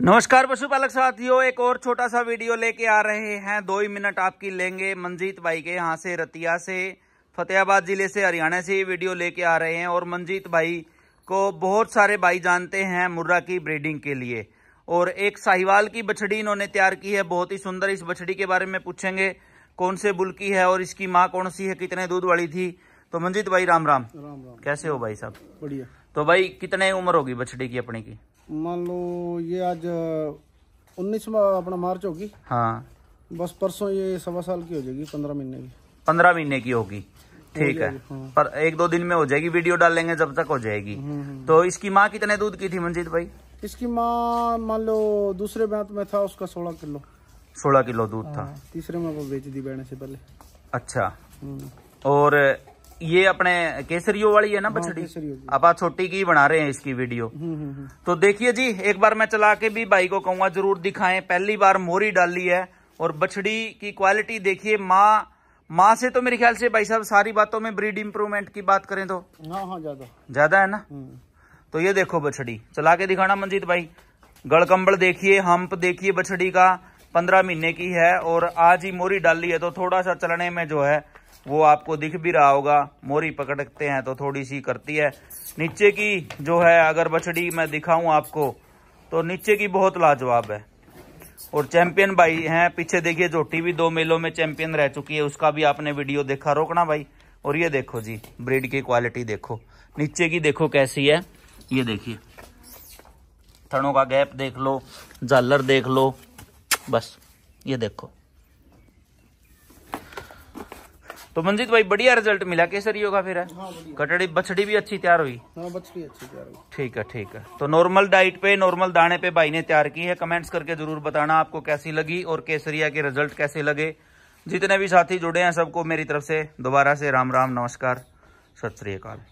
नमस्कार पशुपालक साथियों एक और छोटा सा वीडियो लेके आ रहे हैं दो ही मिनट आपकी लेंगे मंजीत भाई के यहाँ से रतिया से फतेहाबाद जिले से हरियाणा से ये वीडियो लेके आ रहे हैं और मंजीत भाई को बहुत सारे भाई जानते हैं मुर्रा की ब्रीडिंग के लिए और एक साहिवाल की बछड़ी इन्होंने तैयार की है बहुत ही सुंदर इस बछड़ी के बारे में पूछेंगे कौन से बुल की है और इसकी माँ कौन सी है कितने दूध वाली थी तो मंजीत भाई राम राम राम राम कैसे हो भाई साहब बढ़िया तो भाई कितने उम्र होगी बछड़ी की अपने की मान लो ये आज उन्नीस अपना मार्च होगी हाँ बस परसों ये सवा साल की हो जाएगी पंद्रह महीने की पंद्रह महीने की होगी ठीक है हाँ। पर एक दो दिन में हो जाएगी वीडियो डाल लेंगे जब तक हो जाएगी हम्म, हम्म। तो इसकी माँ कितने दूध की थी मंजीत भाई इसकी माँ मान लो दूसरे ब्यांत में था उसका सोलह किलो सोलह किलो दूध हाँ, था तीसरे में वो बेच दी बहने से पहले अच्छा हम्म। और ये अपने केसरियो वाली है ना हाँ, बछड़ी आप छोटी की बना रहे हैं इसकी वीडियो हम्म, हम्म, हम्म। तो देखिए जी एक बार मैं चला के भी भाई को कहूंगा जरूर दिखाएं पहली बार मोरी डाली है और बछड़ी की क्वालिटी देखिए माँ माँ से तो मेरे ख्याल से भाई साहब सारी बातों में ब्रीड इम्प्रूवमेंट की बात करें तो हाँ हाँ ज्यादा ज्यादा है ना तो ये देखो बछड़ी चला के दिखाना मंजीत भाई गड़कम्बल देखिए हम्प देखिए बछड़ी का पंद्रह महीने की है और आज ही मोरी डाली है तो थोड़ा सा चलने में जो है वो आपको दिख भी रहा होगा मोरी पकड़ते हैं तो थोड़ी सी करती है नीचे की जो है अगर बछड़ी मैं दिखाऊं आपको तो नीचे की बहुत लाजवाब है और चैंपियन भाई हैं पीछे देखिए जोटी भी दो मेलों में चैंपियन रह चुकी है उसका भी आपने वीडियो देखा रोकना भाई और ये देखो जी ब्रीड की क्वालिटी देखो नीचे की देखो कैसी है ये देखिए थनों का गैप देख लो जालर देख लो बस ये देखो तो मंजित भाई बढ़िया रिजल्ट मिला केसर का फिर हाँ, कटड़ी बछड़ी भी हाँ, अच्छी तैयार हुई ठीक है ठीक है तो नॉर्मल डाइट पे नॉर्मल दाने पे भाई ने तैयार की है कमेंट्स करके जरूर बताना आपको कैसी लगी और केसरिया के रिजल्ट कैसे लगे जितने भी साथी जुड़े हैं सबको मेरी तरफ से दोबारा से राम राम नमस्कार सत श्रीकाल